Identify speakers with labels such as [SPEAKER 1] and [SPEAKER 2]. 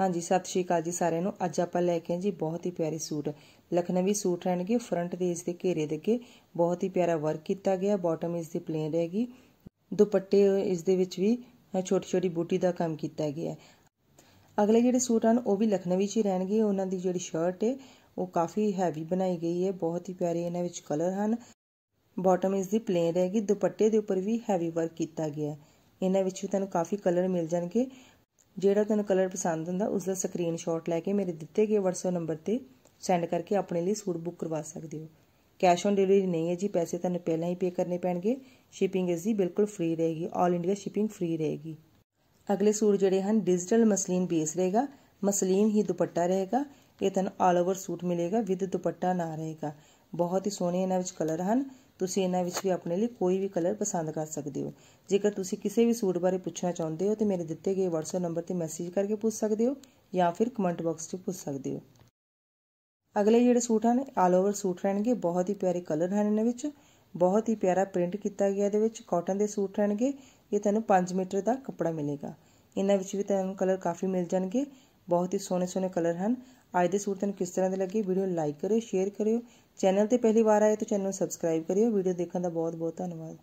[SPEAKER 1] ਹਾਂਜੀ ਸਤਿ ਸ਼੍ਰੀ ਅਕਾਲ ਜੀ ਸਾਰਿਆਂ ਨੂੰ ਅੱਜ ਆਪਾਂ ਲੈ ਕੇ ਆਏ ਜੀ ਬਹੁਤ ਹੀ ਪਿਆਰੇ ਸੂਟ ਲਖਨਵੀ ਸੂਟ ਰਹਿਣਗੇ ਫਰੰਟ ਦੇ ਇਸ ਦੇ ਘੇਰੇ ਦੇ ਅੱਗੇ ਬਹੁਤ ਹੀ ਪਿਆਰਾ ਵਰਕ ਕੀਤਾ ਗਿਆ ਬਾਟਮ ਇਸ ਦੀ ਪਲੇਨ ਰਹੇਗੀ ਦੁਪੱਟੇ ਇਸ ਦੇ ਵਿੱਚ ਵੀ ਛੋਟੀ ਛੋਟੀ ਬੂਟੀ ਦਾ ਕੰਮ ਕੀਤਾ ਗਿਆ ਅਗਲੇ ਜਿਹੜੇ ਸੂਟ ਹਨ ਉਹ ਵੀ ਲਖਨਵੀ 'ਚ ਹੀ ਰਹਿਣਗੇ ਉਹਨਾਂ ਦੀ ਜਿਹੜੀ ਸ਼ਰਟ ਹੈ ਉਹ ਕਾਫੀ ਹੈਵੀ ਬਣਾਈ ਗਈ ਹੈ ਬਹੁਤ ਹੀ ਪਿਆਰੇ ਇਹਨਾਂ ਵਿੱਚ ਕਲਰ ਹਨ ਬਾਟਮ ਇਸ ਦੀ ਪਲੇਨ ਰਹੇਗੀ ਦੁਪੱਟੇ ਦੇ ਉੱਪਰ ਵੀ ਹੈਵੀ ਵਰਕ ਕੀਤਾ ਗਿਆ ਇਹਨਾਂ ਵਿੱਚ ਵੀ ਤੁਹਾਨੂੰ ਕਾਫੀ ਕਲਰ ਮਿਲ ਜਾਣਗੇ ਜਿਹੜਾ ਤੁਹਾਨੂੰ ਕਲਰ ਪਸੰਦ ਹੁੰਦਾ ਉਸ ਦਾ ਸਕਰੀਨਸ਼ਾਟ ਲੈ ਕੇ ਮੇਰੇ ਦਿੱਤੇ ਗਏ WhatsApp ਨੰਬਰ ਤੇ ਸੈਂਡ ਕਰਕੇ ਆਪਣੇ ਲਈ ਸੂਟ ਬੁੱਕ ਕਰਵਾ ਸਕਦੇ ਹੋ ਕੈਸ਼ ਔਨ ਡਿਲੀਵਰੀ ਨਹੀਂ ਹੈ ਜੀ ਪੈਸੇ ਤੁਹਾਨੂੰ ਪਹਿਲਾਂ ਹੀ ਪੇ ਕਰਨੇ ਪੈਣਗੇ ਸ਼ਿਪਿੰਗ ਇਸ ਦੀ ਬਿਲਕੁਲ ਫ੍ਰੀ ਰਹੇਗੀ 올 ਇੰਡੀਆ ਸ਼ਿਪਿੰਗ ਫ੍ਰੀ ਰਹੇਗੀ ਅਗਲੇ ਸੂਟ ਜਿਹੜੇ ਹਨ ਡਿਜੀਟਲ ਮਸਲੀਨ ਬੇਸ ਰਹੇਗਾ ਮਸਲੀਨ ਹੀ ਦੁਪੱਟਾ ਰਹੇਗਾ ਇਹ ਤੁਹਾਨੂੰ 올 ਓਵਰ ਸੂਟ ਮਿਲੇਗਾ ਵਿਦ ਦੁਪੱਟਾ ਨਾ ਰਹੇਗਾ ਬਹੁਤ ਹੀ ਸੋਹਣੇ ਇਹਨਾਂ ਵਿੱਚ ਕਲਰ ਹਨ ਤੁਸੀਂ ਇਹਨਾਂ ਵਿੱਚ ਵੀ ਆਪਣੇ ਲਈ ਕੋਈ ਵੀ ਕਲਰ ਪਸੰਦ ਕਰ ਸਕਦੇ ਹੋ ਜੇਕਰ ਤੁਸੀਂ ਕਿਸੇ ਵੀ ਸੂਟ ਬਾਰੇ ਪੁੱਛਣਾ ਚਾਹੁੰਦੇ ਹੋ ਤੇ ਮੇਰੇ ਦਿੱਤੇ ਗਏ WhatsApp ਨੰਬਰ ਤੇ ਮੈਸੇਜ ਕਰਕੇ ਪੁੱਛ ਸਕਦੇ ਹੋ ਜਾਂ ਫਿਰ ਕਮੈਂਟ ਬਾਕਸ 'ਚ ਪੁੱਛ ਸਕਦੇ ਹੋ ਅਗਲੇ ਜਿਹੜੇ ਸੂਟ ਹਨ ਆਲ ਓਵਰ ਸੂਟ ਰਹਿਣਗੇ ਬਹੁਤ ਹੀ ਪਿਆਰੇ ਕਲਰ ਹਨ ਇਹਨਾਂ ਵਿੱਚ ਬਹੁਤ ਹੀ ਪਿਆਰਾ ਪ੍ਰਿੰਟ ਕੀਤਾ ਗਿਆ ਇਹਦੇ ਵਿੱਚ ਕਾਟਨ ਦੇ ਸੂਟ ਰਹਿਣਗੇ ਇਹ ਤੁਹਾਨੂੰ 5 ਮੀਟਰ ਦਾ ਕੱਪੜਾ ਮਿਲੇਗਾ ਇਹਨਾਂ ਵਿੱਚ ਵੀ ਤੁਹਾਨੂੰ ਕਲਰ ਕਾਫੀ ਮਿਲ ਜਾਣਗੇ ਬਹੁਤ ਹੀ ਸੋਹਣੇ ਸੋਹਣੇ ਕਲਰ ਹਨ ਅੱਜ ਦੇ ਸੂਟ ਤੁਹਾਨੂੰ ਕਿਸ ਤਰ੍ਹਾਂ ਦੇ ਲੱਗੇ ਵੀਡੀਓ ਲਾਈਕ ਕਰਿਓ ਸ਼ੇਅਰ ਕਰਿਓ ਚੈਨਲ ਤੇ ਪਹਿਲੀ ਵਾਰ ਆਏ ਤਾਂ ਚੈਨਲ ਨੂੰ ਸਬਸਕ੍ਰਾਈਬ ਕਰਿਓ ਵੀਡੀਓ ਦੇਖਣ ਦਾ ਬਹੁਤ ਬਹੁਤ ਧੰਨਵਾਦ